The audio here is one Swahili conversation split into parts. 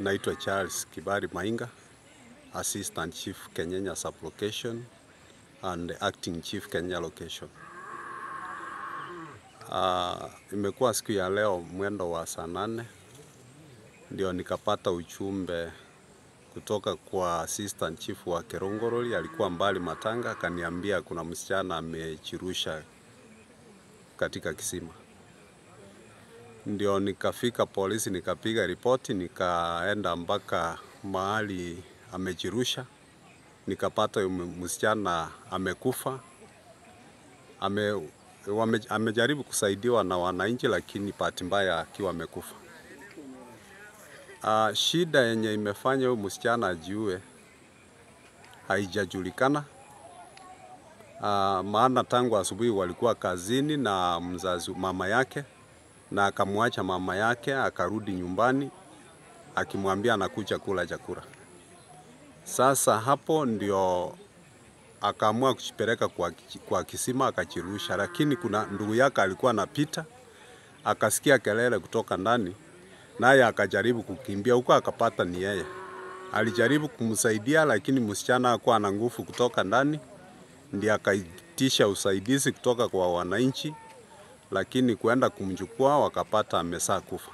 Naitwa Charles Kibari Mainga, Assistant Chief Kenya Sublocation and Acting Chief Kenya Location. Uh, imekuwa siku ya leo mwendo wa saa nane ndio nikapata uchumbe kutoka kwa assistant chief wa Kerongorori, alikuwa mbali Matanga, akaniambia kuna msichana amechirusha katika kisima ndio nikafika polisi, nikapiga ripoti, nikaenda mpaka mahali amejirusha, nikapata msichana amekufa ame, wame, amejaribu kusaidiwa na wananchi, lakini bahati mbaya akiwa amekufa. Uh, shida yenye imefanya huyu msichana ajiue haijajulikana. Uh, maana tangu asubuhi walikuwa kazini na mzazi mama yake na akamwacha mama yake akarudi nyumbani akimwambia anakuja kula chakula. Sasa hapo ndio akaamua kuchipeleka kwa, kwa kisima akachirusha, lakini kuna ndugu yake alikuwa anapita akasikia kelele kutoka ndani, naye akajaribu kukimbia huko, akapata ni yeye. Alijaribu kumsaidia, lakini msichana hakuwa na nguvu kutoka ndani, ndi akaitisha usaidizi kutoka kwa wananchi lakini kuenda kumchukua wakapata amesaa kufa.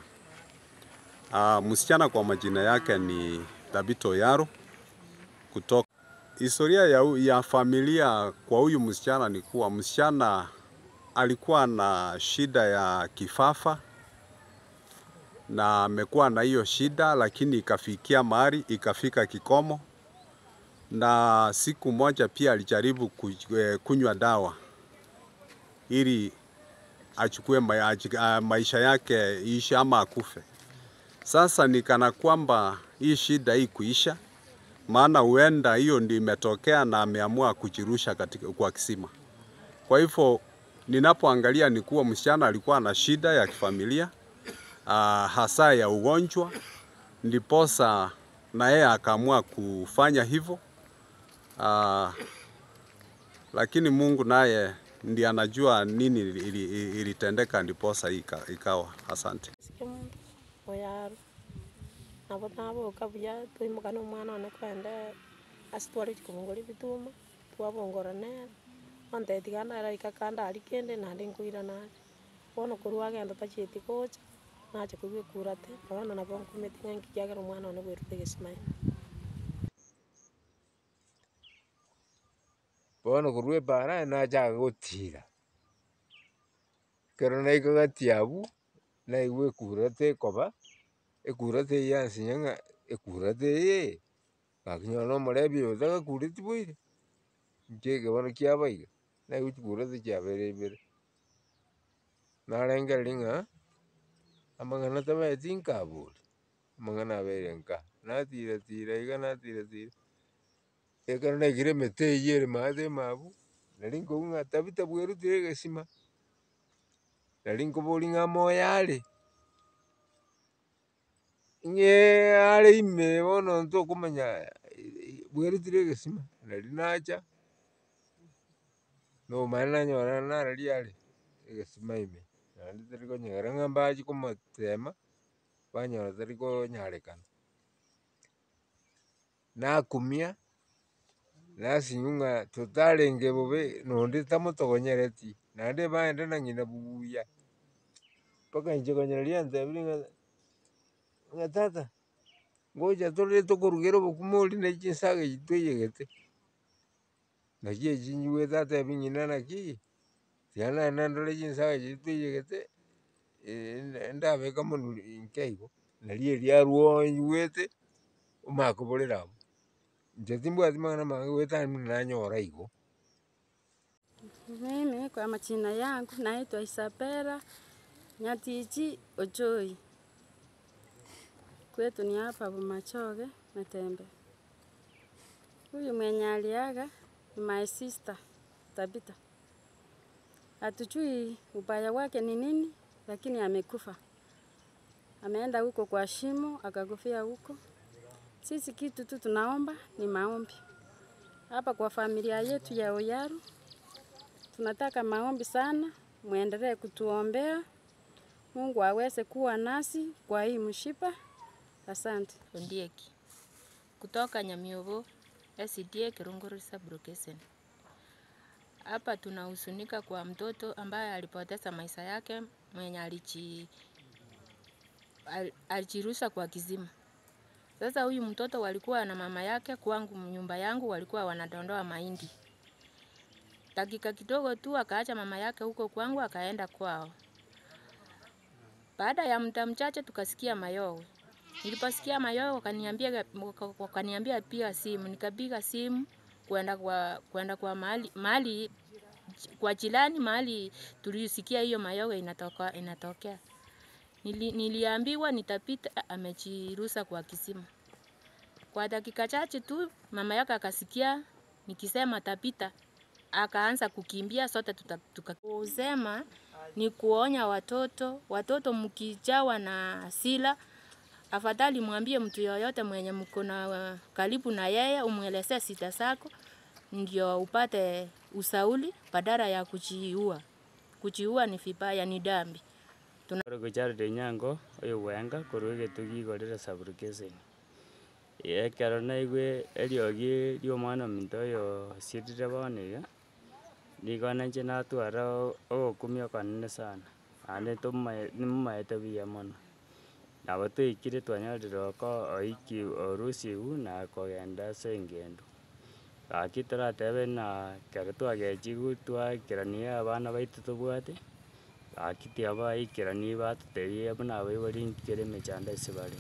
Aa, ah, msichana kwa majina yake ni Thabito Yaro kutoka. Historia ya, ya familia kwa huyu msichana ni kuwa msichana alikuwa na shida ya kifafa na amekuwa na hiyo shida, lakini ikafikia mahali ikafika kikomo, na siku moja pia alijaribu eh, kunywa dawa ili achukue maisha yake iishe ama akufe. Sasa nikana kwamba hii shida hii kuisha, maana huenda hiyo ndio imetokea na ameamua kujirusha katika, kwa kisima. Kwa hivyo ninapoangalia ni kuwa msichana alikuwa na shida ya kifamilia uh, hasa ya ugonjwa, ndiposa na yeye akaamua kufanya hivyo uh, lakini Mungu naye ndiye anajua nini ilitendeka, ndiposa hii ikawa. Asante. Muyaru nabo naboka buya twaimoka na omwana one kwende ase twareti kobongora ebituma twabongora nere onte etigana araika kande aria kende naende nkoira nare bono korwa agenda tachieti gocha nacha koigwa ekura te nabo nkometi ng'a nki omwana one bwerute gesima bono korue bara nachaka gotira ekero naika gatiabwa naigwa ekurate ekoba ekurate eye ase yang'a ekurate eye gaki nonye na omorebi oyo tagakureti boire inche ekebono kiaba iga naigwa chikurate chiabere ibere narengeri ng'a amang'ana tabaeti nkabori amang'ana abere nka natiratira iga natiratira ekero naigiremete eywo eremaete emabu nari nkou ng'atabite bwerutire egesima nari nkobori ng'a moyo are ng'e ime bono ntokomanya bwerutire egesima nari nacha nomanya nanyora narari are egesima ime naende tari konyegera ng'a mbachi komotema banyora tari konyarekana nakumia lasiming'a tũtarenge bũbĩ nũndĩ tamũtonyeretie naende baenda ng'ina bubuya mpaka inje kanyala lianzebile ng'a tata ngoja tũlile tũkũrugĩre bũkuma ũri nachi saga itũ iyĩgĩte nakio ichi njiguĩte atebia ng'ina naki ciana nendole chinsaga chitu iyĩgĩte ndabeka mũno nkeigua na rieria rwoo njiguĩte ũmakũbũrĩra abwo njeti bwa thimana magwita igu mimi kwa machina yangu naitwa Isabela Nyatiji Ojoi. Kwetu ni hapa Bumachoge Metembe. Huyu mwenye aliaga ni my sister Tabita. Hatujui ubaya wake ni nini, lakini amekufa. Ameenda huko kwa shimo akakufia huko. Sisi kitu tu tunaomba ni maombi hapa kwa familia yetu ya Oyaru. Tunataka maombi sana, muendelee kutuombea Mungu aweze kuwa nasi kwa hii mshipa. Asante. Ondieki kutoka nyamiovo SDA Kirunguru Sublocation. Hapa tunahusunika kwa mtoto ambaye alipoteza maisha yake mwenye alijirusa kwa kizima. Sasa huyu mtoto walikuwa na mama yake kwangu nyumba yangu walikuwa wanadondoa mahindi. Dakika kidogo tu akaacha mama yake huko kwangu akaenda kwao. Baada ya muda mchache tukasikia mayowe. Niliposikia mayowe wakaniambia wakaniambia pia simu. Nikapiga simu kwenda kwa kwenda kwa mahali mahali kwa jirani mahali tulisikia hiyo mayowe inatoka inatokea. Nili, niliambiwa nitapita, amejirusa kwa kisima. Kwa dakika chache tu mama yake akasikia nikisema tapita, akaanza kukimbia, sote tukasema Ni kuonya watoto, watoto mkijawa na sila afadhali mwambie mtu yoyote mwenye mko na karibu na yeye, umwelezee sita zako ndio upate usauli badala ya kujiua. Kujiua ni vibaya, ni dhambi. Ore Charity Onyango oyo Wenga korwa egento gikorera Ekero naigwa eriogi ria omwana minto oyo osirire bono iga, nigo nainche natwara ogokumia okonene sana, naende tomae nimaete buya mono. Nabo toikire twanyorire oko oiki orusiwu na kogenda ase engendo. Gaki toratebe na ekero twagechiwu twaekerania abana baito tobwate akiti aba aikirani batuterie abo nabo bari nkere emechando ase bare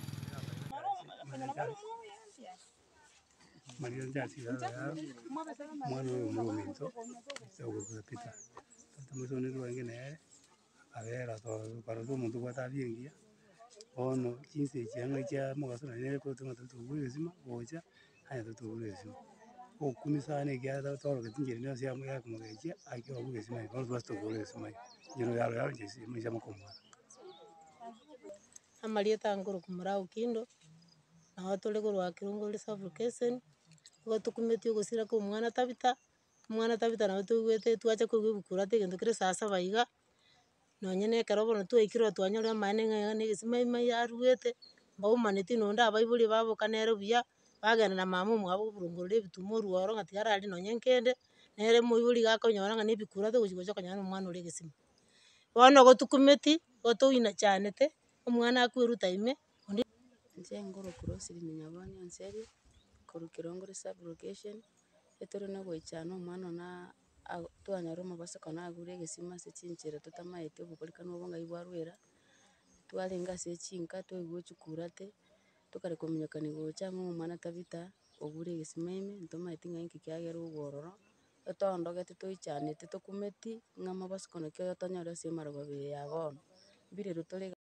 marido ndasibaa mwana oyo omurumento ogokupita tatamosoni rwange nere abera barose omonto gwatabiengia bono chinse echianga chia mogaso nane nere kotong'a totogura esima gocha anya totogura esima okumi sana ekiata twarogeti ncherino sia yaka mogechi aki ogu gesimai yaro yaro nchesima isia amarieta ngoro kumurau kindo nago tore igoro wa kirongo suffocation igo tokumetie ogosira ka omwana tabita omwana tabita nabo toigwete twacha korwa ebukura ate egento kere saa saba iga ekero bono twaikirwa twanyorire amaene ng'a iga na imai yarurwete mbaumaneti naende abaibori baboka buya bagenda na mama umwabo kurungurira ebitumo rworo ngatigara aria nonye nkende nere moiywo gakonyora ng'a na ebikurato gochia gocha okonyora na omwana ore egesima. Bono gotukumeti gotoinachanete omwana akoeruta ime onde inche nkoro kurosirie minyabono enserio korwa kerongore sublocation etero na goichana omwana na ago twanyora omobosa kono agure egesima ase chinchera totamaete obokorikani obongai bwarwera twarenga ase chinka twaigwa echigurate. tukarekuminyekania gucha muumana tabita obure egesimeme ntomanyeti ng'a nki kiagera ogwororo, otondogete toichanete tokumeti ng'a amabosoko naki tonyore ase emarogoba eye ya bono, mbiro tore